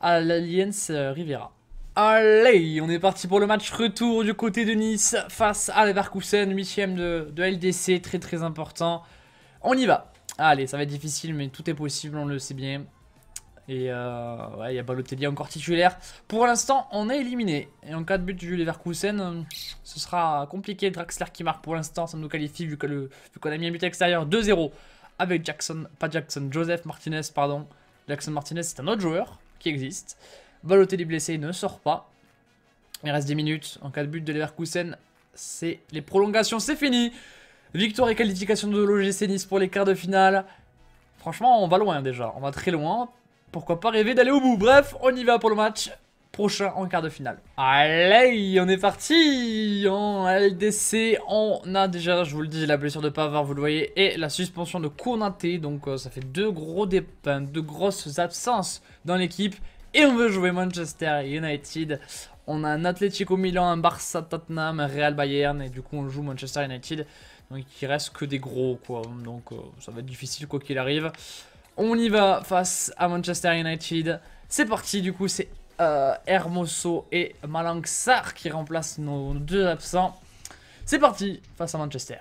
à l'Alliance euh, Riviera. Allez, on est parti pour le match retour du côté de Nice face à Leverkusen, 8ème de, de LDC, très très important. On y va. Allez, ça va être difficile, mais tout est possible, on le sait bien. Et euh, ouais, il y a Balotelli encore titulaire. Pour l'instant, on est éliminé. Et en cas de but du Leverkusen euh, ce sera compliqué. Draxler qui marque pour l'instant, ça nous qualifie vu qu'on a mis un but extérieur 2-0 avec Jackson, pas Jackson, Joseph Martinez, pardon. Jackson Martinez, c'est un autre joueur qui existe. Balotelli blessé, ne sort pas. Il reste 10 minutes. En cas de but de Leverkusen, c'est les prolongations, c'est fini. Victoire et qualification de l'OGC Nice pour les quarts de finale. Franchement, on va loin déjà. On va très loin pourquoi pas rêver d'aller au bout. Bref, on y va pour le match prochain en quart de finale. Allez, on est parti En LDC, on a déjà, je vous le dis, la blessure de Pavard, vous le voyez, et la suspension de Kournaté. Donc euh, ça fait deux, gros dépins, deux grosses absences dans l'équipe. Et on veut jouer Manchester United. On a un Atlético Milan, un Barça Tottenham, un Real Bayern, et du coup on joue Manchester United. Donc il reste que des gros, quoi. Donc euh, ça va être difficile quoi qu'il arrive. On y va face à Manchester United. C'est parti, du coup, c'est euh, Hermoso et Malanxar qui remplacent nos, deux absents. C'est parti face à Manchester.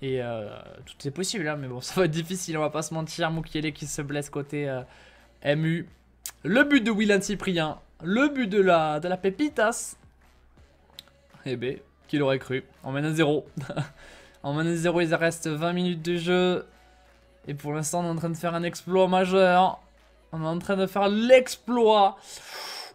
Et euh, tout est possible, hein, mais bon, *laughs* ça va être difficile, on va pas se mentir. Moukielé qui se blesse côté euh, MU. Le but de willem Cyprien, le but de la, de la Pépitas. Eh ben, qui l'aurait cru On mène à 0. *laughs* on mène à 0, il reste 20 minutes de jeu. Et pour l'instant, on est en train de faire un exploit majeur. On est en train de faire l'exploit.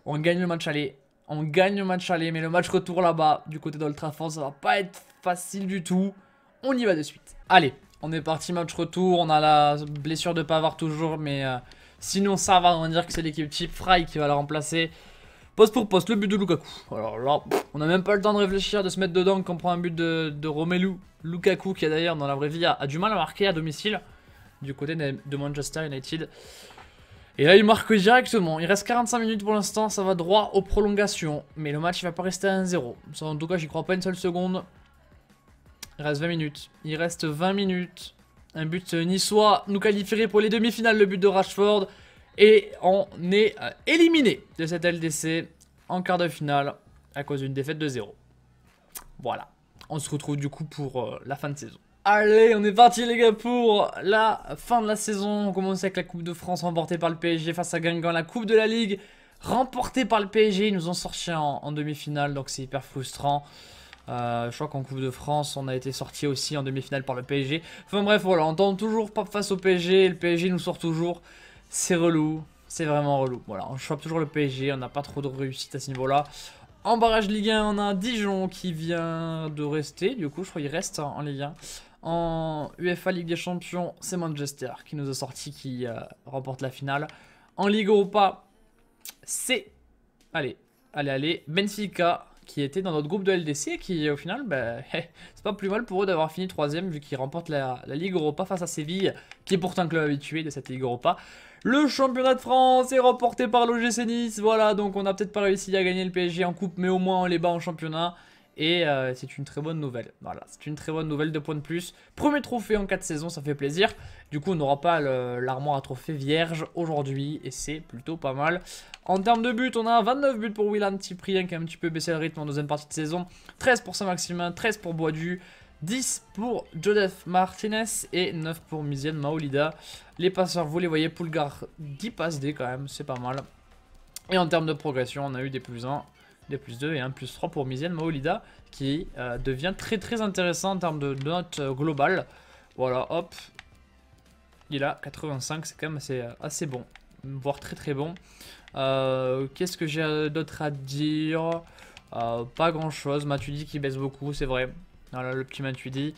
On gagne le match aller. On gagne le match aller. Mais le match retour là-bas, du côté d'Ultra Force, ça va pas être facile du tout. On y va de suite. Allez, on est parti match retour. On a la blessure de avoir toujours. Mais euh, sinon, ça va. On va dire que c'est l'équipe type Fry qui va la remplacer. Poste pour poste, le but de Lukaku. Alors là, on n'a même pas le temps de réfléchir, de se mettre dedans quand on prend un but de, Romelu. Lukaku, qui a d'ailleurs dans la vraie vie a, du mal à marquer à domicile du côté de Manchester United. Et là, il marque directement. Il reste 45 minutes pour l'instant. Ça va droit aux prolongations. Mais le match, il va pas rester à 1-0. En tout cas, j'y crois pas une seule seconde. Il reste 20 minutes. Il reste 20 minutes. Un but niçois nous qualifierait pour les demi-finales. Le but de Rashford. Et on est euh, éliminé de cette LDC en quart de finale à cause d'une défaite de 0. Voilà. On se retrouve du coup pour euh, la fin de saison. Allez, on est parti les gars pour la fin de la saison. On commence avec la Coupe de France remportée par le PSG face à Guingamp. La Coupe de la Ligue remportée par le PSG. Ils nous ont sorti en, demi-finale, donc c'est hyper frustrant. Euh, je crois qu'en Coupe de France, on a été sorti aussi en demi-finale par le PSG. Enfin bref, voilà, on tombe toujours pas face au PSG. le PSG nous sort toujours. C'est relou. C'est vraiment relou. Voilà, on chope toujours le PSG. On n'a pas trop de réussite à ce niveau-là. En barrage Ligue 1, on a Dijon qui vient de rester. Du coup, je crois qu'il reste hein, en Ligue 1. En UEFA Ligue des Champions, c'est Manchester qui nous a sorti, qui euh, remporte la finale. En Ligue Europa, c'est... Allez, allez, allez, Benfica qui était dans notre groupe de LDC et qui au final, bah, *laughs* c'est pas plus mal pour eux d'avoir fini troisième vu qu'ils remportent la, Ligue Europa face à Séville, qui est pourtant club habitué de cette Ligue Europa. Le championnat de France est remporté par l'OGC Nice, voilà, donc on a peut-être pas réussi à gagner le PSG en coupe, mais au moins on les bat en championnat. Et euh, c'est une très bonne nouvelle. Voilà, c'est une très bonne nouvelle, de points de plus. Premier trophée en 4 saisons, ça fait plaisir. Du coup, on n'aura pas l'armoire à trophées vierge aujourd'hui. Et c'est plutôt pas mal. En termes de buts, on a 29 buts pour Willan Tiprien qui a un petit peu baissé le rythme en deuxième partie de saison. 13 pour Saint-Maximin, 13 pour Boisdu. 10 pour Joseph Martinez et 9 pour Miziane Maolida. Les passeurs, vous les voyez, Poulgar 10 passes D quand même, c'est pas mal. Et en termes de progression, on a eu des plus 1 2 plus 2 et 1 plus 3 pour Miziel Maolida qui euh, devient très très intéressant en termes de note euh, globale. Voilà, hop. Il a 85, c'est quand même assez, euh, assez bon, voire très très bon. Qu'est-ce que j'ai d'autre à dire Pas grand chose. Matuidi qui baisse beaucoup, c'est vrai. Voilà, le petit Matuidi.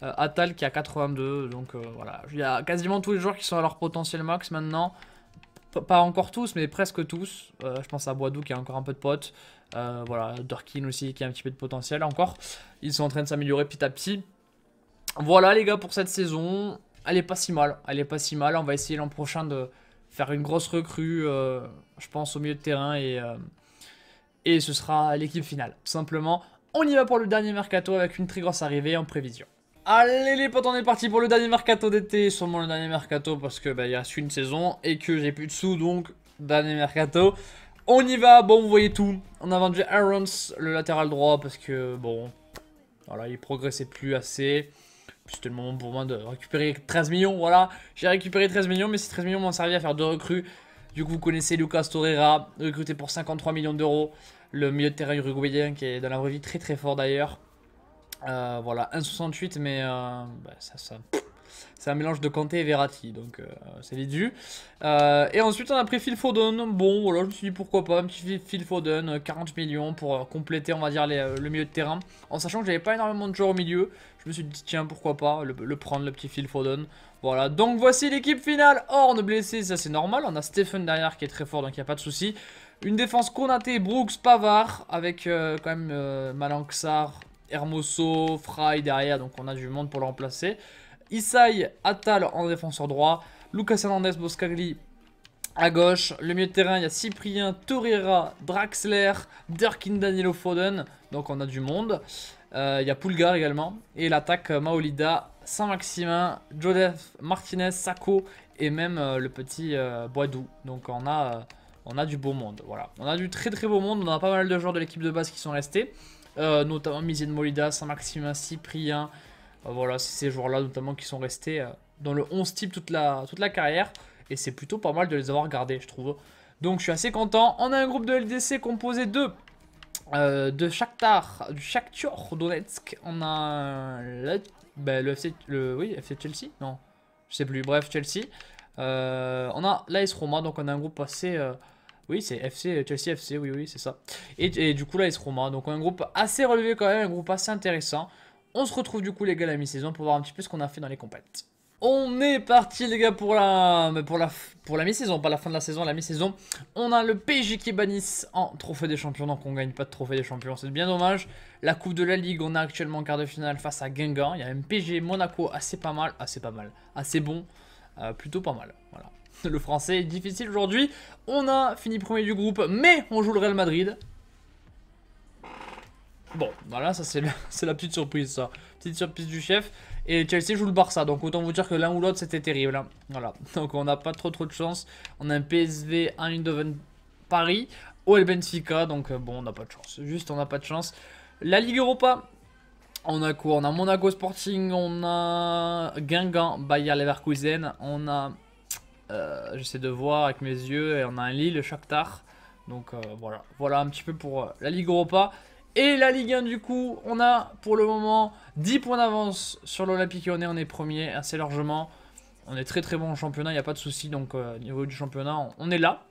Atal qui a 82, donc voilà. Il y a quasiment tous les joueurs qui sont à leur potentiel max maintenant pas encore tous, mais presque tous. Euh, je pense à Boidou qui a encore un peu de potes. Euh, voilà, Durkin aussi qui a un petit peu de potentiel encore. Ils sont en train de s'améliorer petit à petit. Voilà les gars pour cette saison. Elle est pas si mal. Elle est pas si mal. On va essayer l'an prochain de faire une grosse recrue, euh, je pense, au milieu de terrain. Et, et ce sera l'équipe finale. Tout simplement, on y va pour le dernier mercato avec une très grosse arrivée en prévision. Allez les potes, on est parti pour le dernier mercato d'été, sûrement le dernier mercato parce que bah, il y a une saison et que j'ai plus de sous donc dernier mercato. On y va, bon vous voyez tout, on a vendu Aarons, le latéral droit parce que bon, voilà il progressait plus assez. C'était le moment pour moi de récupérer 13 millions, voilà. J'ai récupéré 13 millions, mais ces 13 millions m'ont servi à faire deux recrues. Du coup, vous connaissez Lucas Torreira, recruté pour 53 millions d'euros. Le milieu de terrain uruguayen qui est dans la vraie vie très très fort d'ailleurs. Euh, voilà, 1,68, mais euh, bah, ça, c'est un mélange de Kanté et Verratti, donc euh, c'est vite vu. et ensuite, on a pris Phil Foden. Bon, voilà, je me suis dit pourquoi pas, un petit Phil Foden, 40 millions pour compléter, on va dire, le milieu de terrain. En sachant que j'avais pas énormément de joueurs au milieu, je me suis dit, tiens, pourquoi pas le, prendre, le petit Phil Foden. Voilà, donc voici l'équipe finale. Horn blessé, ça c'est normal. On a Stephen derrière qui est très fort, donc il n'y a pas de souci. Une défense Konaté, Brooks, Pavard, avec quand même euh, Malanxar, Hermoso, Fry derrière, donc on a du monde pour le remplacer. Isai, Atal en défenseur droit, Lucas Hernandez, Boscagli à gauche. Le milieu de terrain, il y a Cyprien, Torreira, Draxler, Durkin, Danilo Foden, donc on a du monde. Euh, il y a Pulgar également. Et l'attaque euh, Maolida, Saint-Maximin, Joseph Martinez, Sako et même euh, le petit euh, Donc on a, on a du beau monde. Voilà. On a du très très beau monde. On a pas mal de joueurs de l'équipe de base qui sont restés. Euh, notamment Mizien Molida, Saint-Maximin, Cyprien. Euh, voilà, c'est ces joueurs-là notamment qui sont restés euh, dans le 11 type toute la, toute la carrière. Et c'est plutôt pas mal de les avoir gardés, je trouve. Donc je suis assez content. On a un groupe de LDC composé de euh, de Shakhtar, du Shakhtar Donetsk, on a ben, le, le, FC, oui, FC Chelsea, non, je sais plus, bref, Chelsea. on a l'AS Roma, donc on a un groupe assez, oui, c'est FC, Chelsea FC, oui, oui, c'est ça. Et, du coup, là, ils se Roma. Donc, un groupe assez relevé quand même, un groupe assez intéressant. On se retrouve du coup, les gars, à la mi-saison pour voir un petit peu ce qu'on a fait dans les compètes. On est parti les gars pour la pour la pour la mi-saison, pas la fin de la saison, la mi-saison. On a le PSG qui bannisse en trophée des champions, donc on gagne pas de trophée des champions, c'est bien dommage. La Coupe de la Ligue, on a actuellement en quart de finale face à Guingamp. Il y a même PSG Monaco, assez ah, pas mal, assez ah, pas mal, assez ah, bon, euh, plutôt pas mal. Voilà. *laughs* Le français est difficile aujourd'hui. On a fini premier du groupe, mais on joue le Real Madrid. Bon, voilà, ça *laughs* c'est la, petite surprise, ça. Petite surprise du chef. Et Chelsea joue le Barça, donc autant vous dire que l'un ou l'autre c'était terrible. Hein. Voilà, *laughs* donc on n'a pas trop trop de chance. On a un PSV, un Eindhoven Paris, El Benfica, donc euh, bon, on n'a pas de chance. Juste, on n'a pas de chance. La Ligue Europa, on a quoi On a Monaco Sporting, on a Guingamp, Bayer Leverkusen, on a euh, j'essaie de voir avec mes yeux et on a un Lille, Shakhtar. Donc euh, voilà, voilà un petit peu pour euh, la Ligue Europa. Et la Ligue 1 du coup, on a pour le moment 10 points d'avance sur l'Olympique Lyonnais, on est premier assez largement. On est très très bon en championnat, il n'y a pas de souci, donc au niveau du championnat, on est là.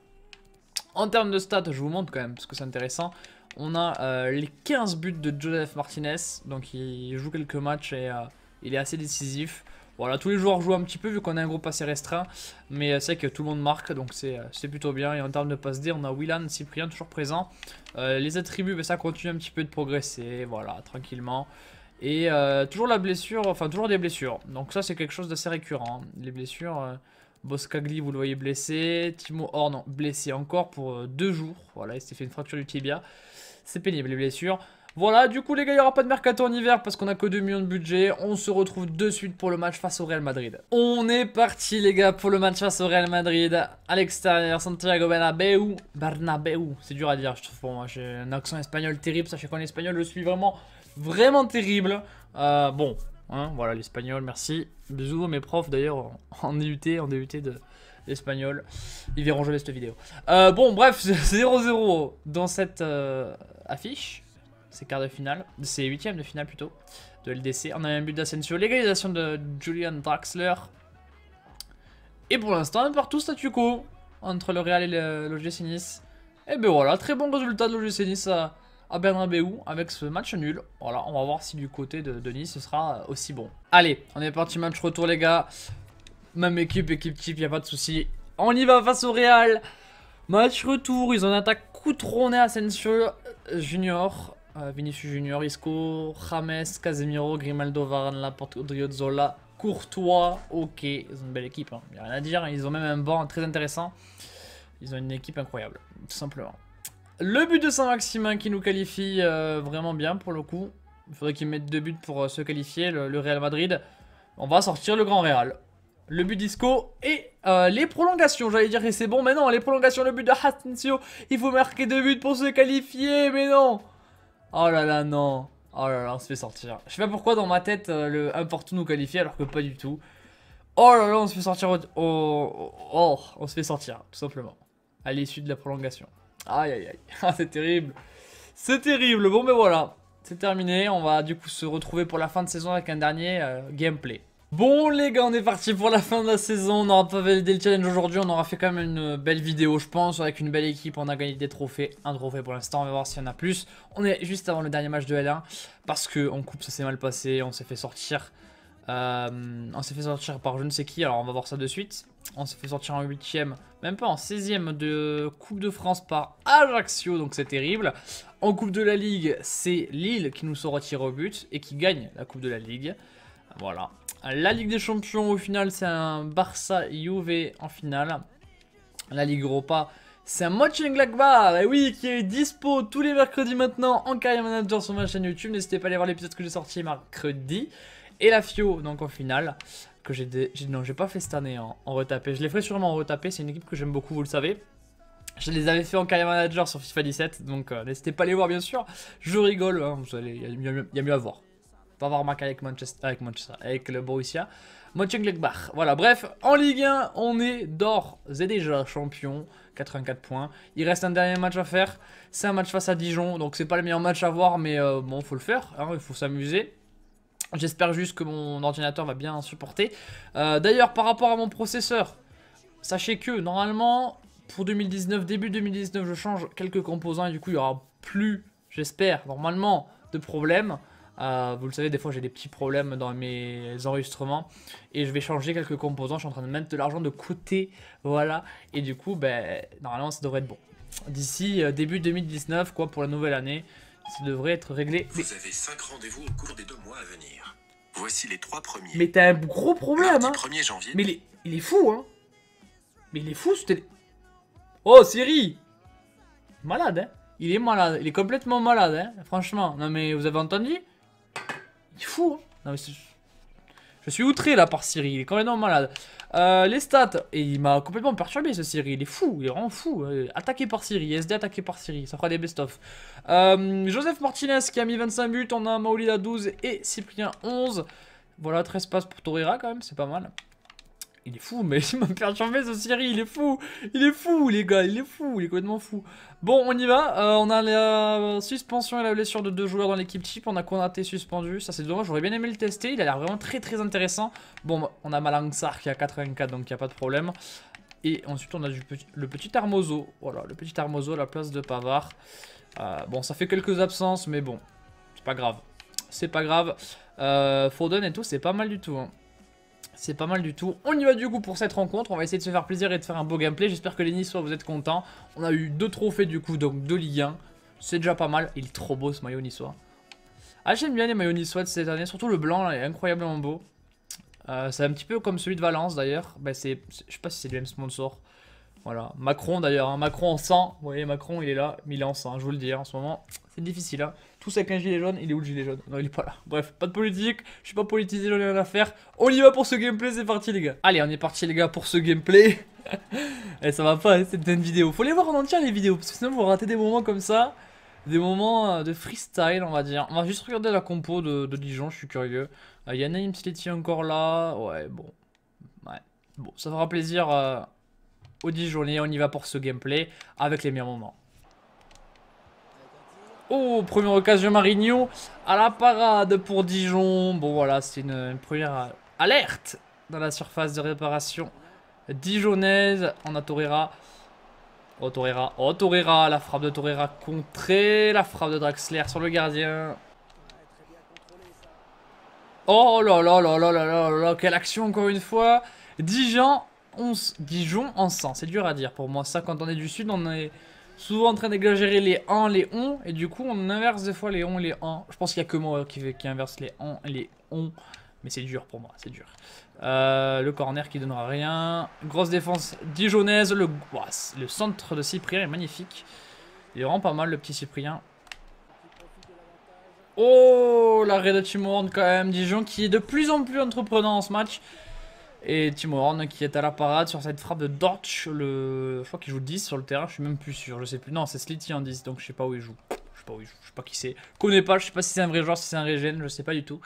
En termes de stats, je vous montre quand même, parce que c'est intéressant. On a les 15 buts de Joseph Martinez, donc il joue quelques matchs et il est assez décisif. Voilà, tous les joueurs jouent un petit peu vu qu'on a un groupe assez restreint. Mais euh, c'est que tout le monde marque, donc euh, c'est plutôt bien. Et en termes de passe D, on a Willan, Cyprien toujours présent. Euh, les attributs, ben, ça continue un petit peu de progresser, voilà, tranquillement. Et toujours la blessure, enfin toujours des blessures. Donc ça c'est quelque chose d'assez récurrent. Hein. Les blessures, Boscagli vous le voyez blessé, Timo Horn blessé encore pour deux jours. Voilà, il s'est fait une fracture du tibia. C'est pénible les blessures. Voilà, du coup les gars, il n'y aura pas de mercato en hiver parce qu'on a que 2 millions de budget. On se retrouve de suite pour le match face au Real Madrid. On est parti les gars pour le match face au Real Madrid à l'extérieur, Santiago Bernabeu. c'est dur à dire, je trouve moi. J'ai un accent espagnol terrible, sachez qu'en espagnol je suis vraiment, vraiment terrible. Euh, bon, hein, voilà l'espagnol, merci. Bisous, mes profs d'ailleurs en DUT, en DUT de espagnol. Ils verront jamais cette vidéo. Euh, bon, bref, 0-0 *laughs* dans cette euh, affiche. C'est quart de finale. C'est huitième de finale plutôt. De LDC. On a un but d'Asensio. Légalisation de Julian Draxler. Et pour l'instant, un partout statu quo. Entre le Real et l'OGC Nice. Et ben voilà, très bon résultat de l'OGC Nice à, à Bernabeu avec ce match nul. Voilà, on va voir si du côté de, Nice ce sera aussi bon. Allez, on est parti match retour les gars. Même équipe, équipe type, y a pas de souci. On y va face au Real. Match retour, ils ont en attaquent à Asensio euh, Junior. Euh, Vinicius Junior, Isco, James, Casemiro, Grimaldo, Varane, Laporte, Odriozola, Courtois, ok, ils ont une belle équipe, il hein. n'y a rien à dire, hein. ils ont même un banc très intéressant, ils ont une équipe incroyable, tout simplement. Le but de Saint-Maximin qui nous qualifie euh, vraiment bien pour le coup, il faudrait qu'ils mettent deux buts pour euh, se qualifier, le, Real Madrid, on va sortir le Grand Real. Le but d'Isco et les prolongations, j'allais dire que c'est bon, mais non, les prolongations, le but de Hatensio, il faut marquer deux buts pour se qualifier, mais non Oh là là, non. Oh là là, on se fait sortir. Je sais pas pourquoi dans ma tête, euh, le 1 nous qualifie alors que pas du tout. Oh là là, on se fait sortir. Oh, on se fait sortir, tout simplement. À l'issue de la prolongation. Aïe aïe aïe. *laughs* Ah, c'est terrible. C'est terrible. Bon, mais ben voilà. C'est terminé. On va du coup se retrouver pour la fin de saison avec un dernier euh, gameplay. Bon les gars, on est parti pour la fin de la saison, on n'aura pas validé le challenge aujourd'hui, on aura fait quand même une belle vidéo je pense, avec une belle équipe, on a gagné des trophées, un trophée pour l'instant, on va voir s'il y en a plus. On est juste avant le dernier match de L1, parce que en coupe ça s'est mal passé, on s'est fait sortir, euh, on s'est fait sortir par je ne sais qui, alors on va voir ça de suite. On s'est fait sortir en 8ème, même pas en 16 e de Coupe de France par Ajaccio, donc c'est terrible. En Coupe de la Ligue, c'est Lille qui nous sont retirés au but et qui gagne la Coupe de la Ligue. Voilà. La Ligue des Champions, au final, c'est un Barça-Juve en finale. La Ligue Europa, c'est un Mönchengladbach, et oui, qui est dispo tous les mercredis maintenant en Carrière Manager sur ma chaîne YouTube. N'hésitez pas à aller voir l'épisode que j'ai sorti mercredi. Et la FIO, donc en finale, que j'ai... Non, j'ai pas fait cette année en, retapé. Je les ferai sûrement en retapé, c'est une équipe que j'aime beaucoup, vous le savez. Je les avais fait en carrière manager sur FIFA 17, donc euh, n'hésitez pas à les voir bien sûr. Je rigole, il y, a mieux à voir. Va avoir marqué avec Manchester, avec Manchester, avec le Borussia. Mönchengladbach. Voilà, bref, en Ligue 1, on est d'ores et déjà champion. 84 points. Il reste un dernier match à faire. C'est un match face à Dijon, donc c'est pas le meilleur match à voir, mais bon, euh, bon, faut le faire. Hein, il faut s'amuser. J'espère juste que mon ordinateur va bien supporter. Euh, d'ailleurs, par rapport à mon processeur, sachez que normalement, pour 2019, début 2019, je change quelques composants et du coup, il y aura plus, j'espère, normalement, de problèmes. Euh, vous le savez, des fois j'ai des petits problèmes dans mes enregistrements et je vais changer quelques composants. Je suis en train de mettre de l'argent de côté, voilà. Et du coup, ben, normalement ça devrait être bon. D'ici euh, début 2019, quoi, pour la nouvelle année, ça devrait être réglé. Vous avez 5 rendez-vous au cours des 2 mois à venir. Voici les 3 premiers. Mais t'as un gros problème, hein Mais il est, il est fou, hein Mais il est fou, c'était... Oh, Siri Malade, hein il est malade, il est complètement malade, hein, franchement. Non mais vous avez entendu il est fou, hein. Je suis outré là par Siri, il est même malade. Euh, les stats, et il m'a complètement perturbé ce Siri, il est fou, il est vraiment fou. Euh. Attaqué par Siri, SD attaqué par Siri, ça fera des best-of. Euh, Joseph Martinez qui a mis 25 buts, on a Maoli à 12 et Cyprien 11. Voilà, 13 passes pour Torreira quand même, c'est pas mal. Il est fou, mais *laughs* il m'a perturbé ce série il est fou Il est fou, les gars, il est fou, il est complètement fou. Bon, on y va. Euh, on a la suspension et la blessure de deux joueurs dans l'équipe chip On a Konaté suspendu, ça c'est dommage, j'aurais bien aimé le tester. Il a l'air vraiment très très intéressant. Bon, on a Malangsar qui a 84, donc il n'y a pas de problème. Et ensuite, on a du le petit Armozo. Voilà, le petit Armozo à la place de Pavard. Euh, bon, ça fait quelques absences, mais bon, c'est pas grave. C'est pas grave. Euh, Foden et tout, c'est pas mal du tout. Hein. C'est pas mal du tout. On y va du coup pour cette rencontre. On va essayer de se faire plaisir et de faire un beau gameplay. J'espère que les Niçois vous êtes contents. On a eu deux trophées du coup, donc deux Ligue 1. C'est déjà pas mal. Il est trop beau ce maillot niçois. Ah j'aime bien les maillots niçois de cette année. Surtout le blanc là, il est incroyablement beau. Euh, c'est un petit peu comme celui de Valence d'ailleurs. Bah, je sais pas si c'est le même sponsor. Voilà. Macron d'ailleurs, hein. Macron en sang. Vous voyez, Macron, il est là, mais il est en sang, hein, je vous le dis. Hein, en ce moment, c'est difficile. Hein. Tous avec un gilet jaune, il est où le gilet jaune Non, il est pas là. Bref, pas de politique, je suis pas politisé, j'en ai rien à faire. On y va pour ce gameplay, c'est parti les gars. Allez, on est parti les gars pour ce gameplay. *laughs* Et eh, ça va pas, cette une vidéo. Faut les voir en entier les vidéos, parce que sinon vous ratez des moments comme ça. Des moments euh, de freestyle, on va dire. On va juste regarder la compo de, Dijon, je suis curieux. Euh, il euh, y a encore là. Ouais, bon. Ouais. Bon, ça fera plaisir. à euh, au 10 On y va pour ce gameplay avec les meilleurs moments. Oh, première occasion Marigno à la parade pour Dijon. Bon voilà, c'est une, première alerte dans la surface de réparation dijonnaise. On a Torreira. Oh Torreira, oh Torreira, la frappe de Torera contrée, la frappe de Draxler sur le gardien. Oh là là là là là là là, quelle action encore une fois. Dijon 11 Dijon en 100. C'est dur à dire pour moi. Ça, quand on est du Sud, on est souvent en train d'exagérer les en, les on. Et du coup, on inverse des fois les on, les en. Je pense qu'il n'y a que moi qui, qui inverse les en, les on. Mais c'est dur pour moi, c'est dur. Euh, le corner qui donnera rien. Grosse défense dijonnaise. Le, le centre de Cyprien est magnifique. Il rend pas mal, le petit Cyprien. Oh, l'arrêt de Timorne quand même. Dijon qui est de plus en plus entreprenant en ce match. Et Tim Horn qui est à la parade sur cette frappe de Dortch, le... je crois qu'il joue 10 sur le terrain, je suis même plus sûr, je sais plus. Non, c'est Slity en 10, donc je sais pas où il joue. Je sais pas où je sais pas qui c'est. connais pas, je sais pas si c'est un vrai joueur, si c'est un régène, je sais pas du tout.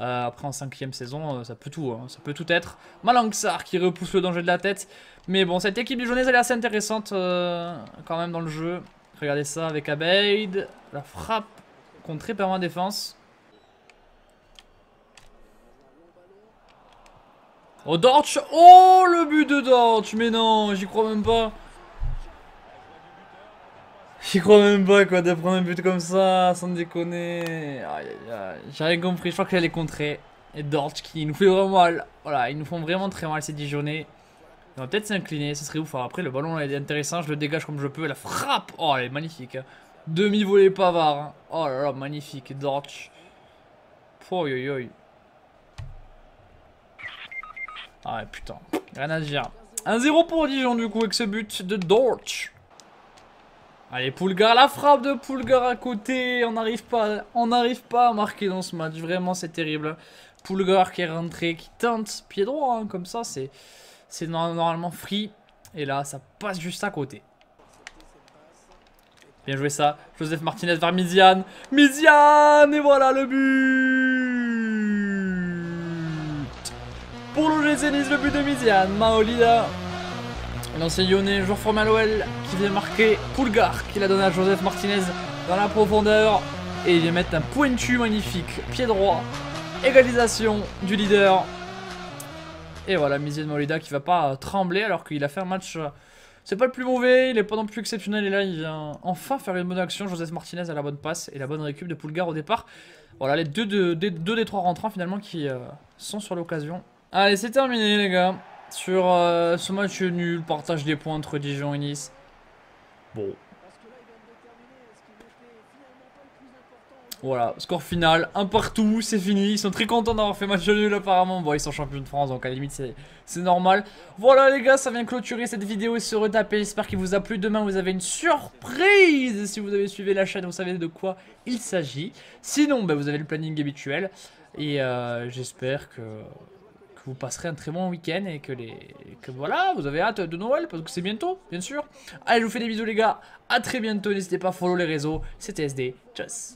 Euh, après en cinquième saison, euh, ça peut tout, hein, ça peut tout être. Malanxar qui repousse le danger de la tête. Mais bon, cette équipe du elle est assez intéressante euh, quand même dans le jeu. Regardez ça avec Abeid, la frappe contre très défense. Oh, Dortch Oh, le but de Dortch Mais non, j'y crois même pas. J'y crois même pas, quoi, D'apprendre un but comme ça, sans déconner. Aïe, aïe, aïe. J'ai compris, je crois que j'allais contrer. Et Dortch qui nous fait vraiment mal. Voilà, ils nous font vraiment très mal ces Dijonais. On va peut-être s'incliner, ce serait ouf. après, le ballon est intéressant, je le dégage comme je peux. La frappe Oh, elle est magnifique. Hein. demi volé pavard. Hein. Oh là là, magnifique. Dortch. Oh, yo, aïe ah putain, rien à dire. 1-0 pour Dijon du coup avec ce but de Dorch. Allez, Poulgar, la frappe de Poulgar à côté. On n'arrive pas, on n'arrive pas à marquer dans ce match. Vraiment, c'est terrible. Poulgar qui est rentré, qui teinte pied droit, hein. comme ça, c'est, c'est normalement free. Et là, ça passe juste à côté. Bien joué ça. Joseph Martinez vers Miziane. Miziane Et voilà le but le but de Mizian, Maolida. L'ancien Lyonnais, Jean-François OL, qui vient marquer Poulgar, qui la donné à Joseph Martinez dans la profondeur. Et il vient mettre un pointu magnifique, pied droit, égalisation du leader. Et voilà, Mizian Maolida qui va pas trembler alors qu'il a fait un match... Euh, c'est pas le plus mauvais, il est pas non plus exceptionnel. Et là, il vient enfin faire une bonne action. Joseph Martinez à la bonne passe et la bonne récup de Poulgar au départ. Voilà, les deux, deux, des trois rentrants finalement qui euh, sont sur l'occasion. Allez, c'est terminé, les gars. Sur euh, ce match nul, partage des points entre Dijon et Nice. Bon. Voilà, score final, un partout, c'est fini. Ils sont très contents d'avoir fait match nul apparemment. Bon, ils sont champions de France, donc à la limite, c'est normal. Voilà les gars, ça vient clôturer cette vidéo et se retaper. J'espère qu'il vous a plu. Demain, vous avez une surprise. Si vous avez suivi la chaîne, vous savez de quoi il s'agit. Sinon, ben, vous avez le planning habituel. Et euh, j'espère que vous passerez un très bon week-end et que les que voilà, vous avez hâte de Noël parce que c'est bientôt, bien sûr. Allez, je vous fais des bisous les gars, à très bientôt, n'hésitez pas à follow les réseaux, c'était SD, tchuss